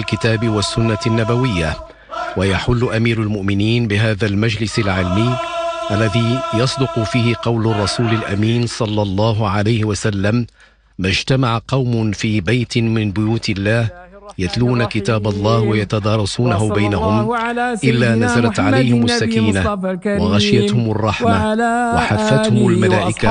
الكتاب والسنة النبوية ويحل أمير المؤمنين بهذا المجلس العلمي الذي يصدق فيه قول الرسول الأمين صلى الله عليه وسلم ما اجتمع قوم في بيت من بيوت الله يتلون كتاب الله ويتدارسونه بينهم إلا نزلت عليهم السكينة وغشيتهم الرحمة وحفتهم الملائكة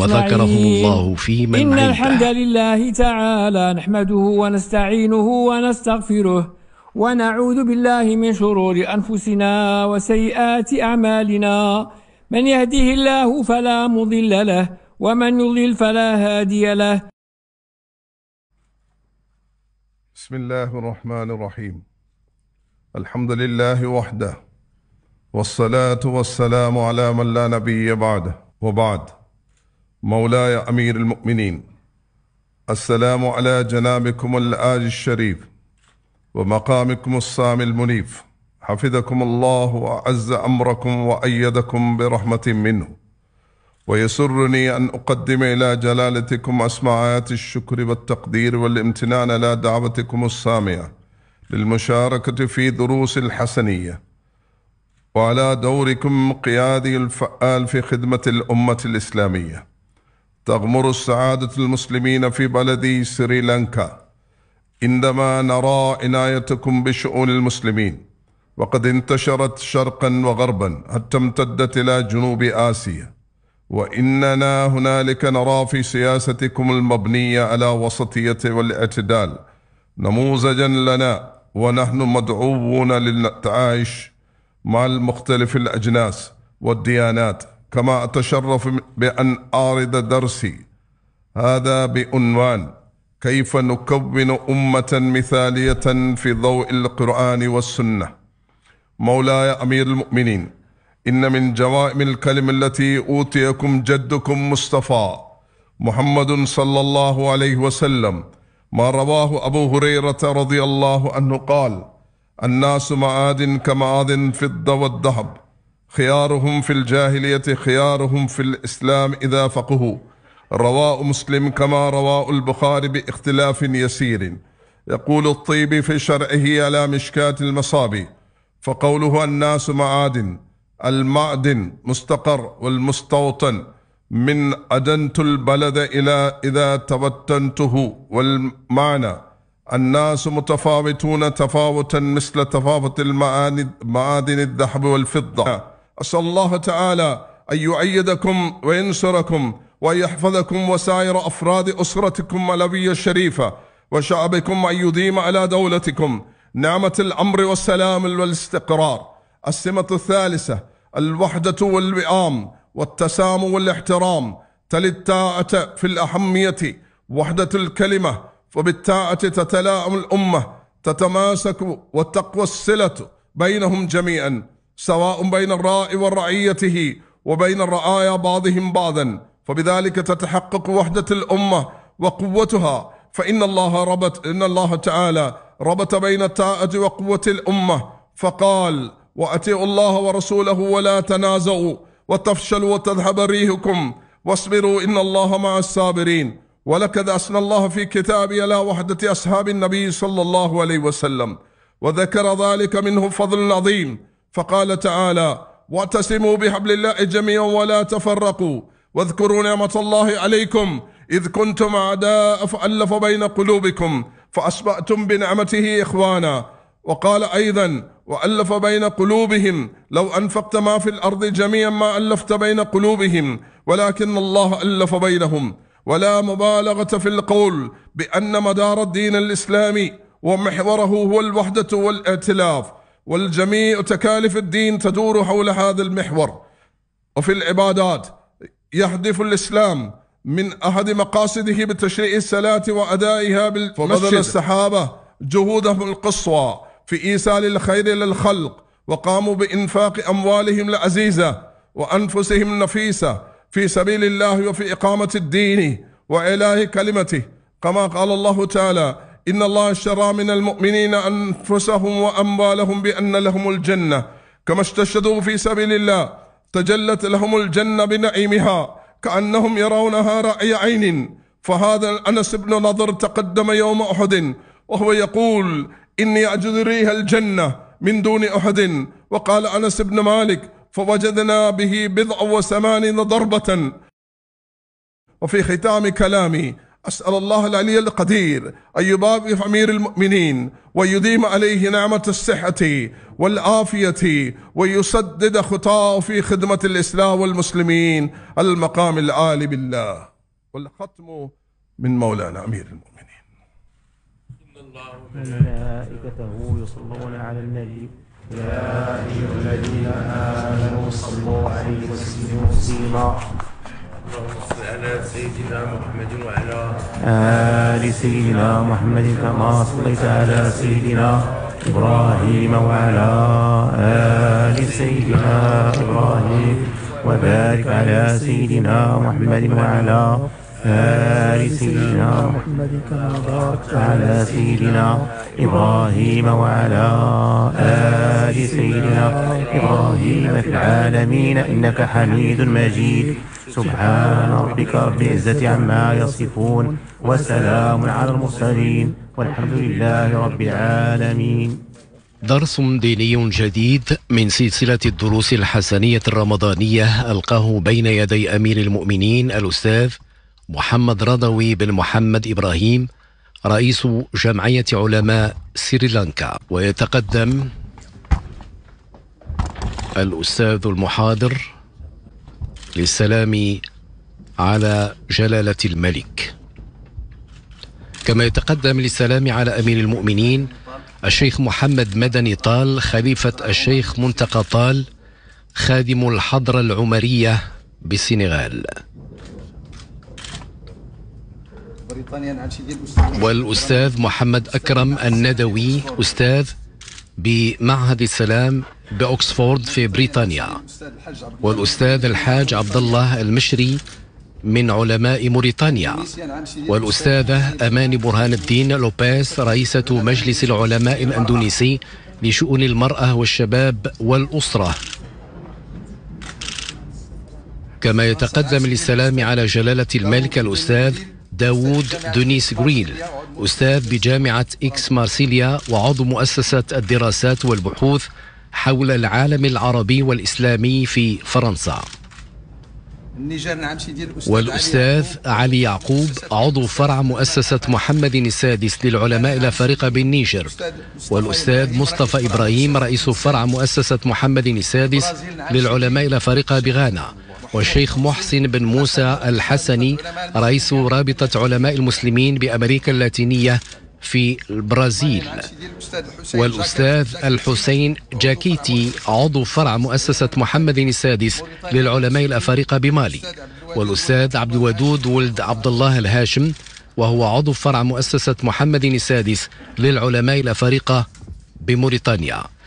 وذكرهم الله في من إن الحمد لله تعالى نحمده ونستعينه ونستغفره ونعوذ بالله من شرور أنفسنا وسيئات أعمالنا من يهده الله فلا مضل له ومن يضلل فلا هادي له بسم الله الرحمن الرحيم الحمد لله وحده والصلاة والسلام على من لا نبي بعده وبعد مولاي أمير المؤمنين السلام على جنابكم الآج الشريف ومقامكم السامي المنيف حفظكم الله وأعز أمركم وأيدكم برحمة منه ويسرني أن أقدم إلى جلالتكم أسماء آيات الشكر والتقدير والامتنان على دعوتكم السامية للمشاركة في دروس الحسنية وعلى دوركم قيادي الفعال في خدمة الأمة الإسلامية تغمر السعادة المسلمين في بلدي سريلانكا عندما نرى عنايتكم بشؤون المسلمين وقد انتشرت شرقا وغربا حتى امتدت إلى جنوب آسيا واننا هنالك نرى في سياستكم المبنيه على وسطيه والاعتدال نموذجا لنا ونحن مدعوون للتعايش مع المختلف الاجناس والديانات كما اتشرف بان اعرض درسي هذا بعنوان كيف نكون امه مثاليه في ضوء القران والسنه مولاي امير المؤمنين إن من جوائم الكلم التي أوتيكم جدكم مصطفى محمد صلى الله عليه وسلم ما رواه أبو هريرة رضي الله عنه قال الناس معاد كمعاد فضة والذهب خيارهم في الجاهلية خيارهم في الإسلام إذا فقهوا رواء مسلم كما رواء البخاري باختلاف يسير يقول الطيب في شرعه على مشكاة المصابي فقوله الناس معادن المعدن مستقر والمستوطن من أدنت البلد إلى إذا توطنته والمعنى الناس متفاوتون تفاوتا مثل تفاوت المعادن الذهب والفضة أسأل الله تعالى أن يؤيدكم وينصركم ويحفظكم وسائر أفراد أسرتكم الأبية الشريفة وشعبكم أن يديم على دولتكم نعمة الأمر والسلام والاستقرار السمة الثالثة الوحدة والوئام والتسام والاحترام تلي التاءة في الأحمية وحدة الكلمة فبالتاءة تتلاءم الأمة تتماسك وتقوى الصلة بينهم جميعا سواء بين الراء ورعيته وبين الرعايا بعضهم بعضا فبذلك تتحقق وحدة الأمة وقوتها فإن الله ربط إن الله تعالى ربط بين التاءة وقوة الأمة فقال وأتيعوا الله ورسوله ولا تنازعوا وتفشلوا وتذهب ريحكم واصبروا إن الله مع الصابرين ولقد اسنى الله في كتابه على وحدة أصحاب النبي صلى الله عليه وسلم وذكر ذلك منه فضل عظيم فقال تعالى واعتصموا بحبل الله جميعا ولا تفرقوا واذكروا نعمة الله عليكم إذ كنتم أعداء فألف بين قلوبكم فأصبحتم بنعمته إخوانا وقال أيضا وألف بين قلوبهم لو أنفقت ما في الأرض جميعا ما ألفت بين قلوبهم ولكن الله ألف بينهم ولا مبالغة في القول بأن مدار الدين الإسلامي ومحوره هو الوحدة والائتلاف والجميع تكاليف الدين تدور حول هذا المحور وفي العبادات يهدف الإسلام من أحد مقاصده بتشريع الصلاة وأدائها بالمسجد فبذل الصحابه جهودهم القصوى في إيصال الخير للخلق وقاموا بإنفاق أموالهم العزيزة وأنفسهم النفيسة في سبيل الله وفي إقامة الدين وإله كلمته كما قال الله تعالى إن الله اشترى من المؤمنين أنفسهم وأموالهم بأن لهم الجنة كما استشهدوا في سبيل الله تجلت لهم الجنة بنعيمها كأنهم يرونها رأي عين فهذا أنس بن نضر تقدم يوم أحد وهو يقول إني أجد الجنة من دون أحد وقال أنس بن مالك فوجدنا به بضع وثمانين ضربة وفي ختام كلامي أسأل الله العلي القدير أن يبارك أمير المؤمنين ويديم عليه نعمة الصحة والعافية ويسدد خطاه في خدمة الإسلام والمسلمين المقام العالي بالله والختم من مولانا أمير المؤمنين وملائكته يصلون على النبي يا أيها الذين آمنوا صلوا عليه وسلموا تسليما اللهم صل على سيدنا محمد وعلى آل سيدنا محمد كما صليت على سيدنا إبراهيم وعلى آل سيدنا إبراهيم وبارك على سيدنا محمد وعلى آل سيدنا محمد كما باركت على سيدنا إبراهيم وعلى آل سيدنا إبراهيم في العالمين إنك حميد مجيد سبحان ربك رب العزة عما يصفون وسلام على المرسلين والحمد لله رب العالمين درس ديني جديد من سلسلة الدروس الحسنية الرمضانية ألقاه بين يدي أمير المؤمنين الأستاذ محمد رضوي بن محمد إبراهيم رئيس جمعية علماء سريلانكا ويتقدم الأستاذ المحاضر للسلام على جلالة الملك كما يتقدم للسلام على أمير المؤمنين الشيخ محمد مدني طال خليفة الشيخ منتقى طال خادم الحضرة العمرية بالسنغال والأستاذ محمد أكرم الندوي أستاذ بمعهد السلام بأوكسفورد في بريطانيا والأستاذ الحاج عبد الله المشري من علماء موريتانيا والأستاذة أماني برهان الدين لوبيس رئيسة مجلس العلماء الأندونيسي لشؤون المرأة والشباب والأسرة كما يتقدم للسلام على جلالة الملك الأستاذ داوود دونيس غريل أستاذ بجامعة إكس مارسيليا وعضو مؤسسة الدراسات والبحوث حول العالم العربي والإسلامي في فرنسا والأستاذ علي يعقوب عضو فرع مؤسسة محمد السادس للعلماء الأفارقة بالنيجر والأستاذ مصطفى إبراهيم رئيس فرع مؤسسة محمد السادس للعلماء الأفارقة بغانا والشيخ محسن بن موسى الحسني رئيس رابطة علماء المسلمين بأمريكا اللاتينية في البرازيل والأستاذ الحسين جاكيتي عضو فرع مؤسسة محمد السادس للعلماء الأفارقة بمالي والأستاذ عبد الودود ولد عبد الله الهاشم وهو عضو فرع مؤسسة محمد السادس للعلماء الأفارقة بموريتانيا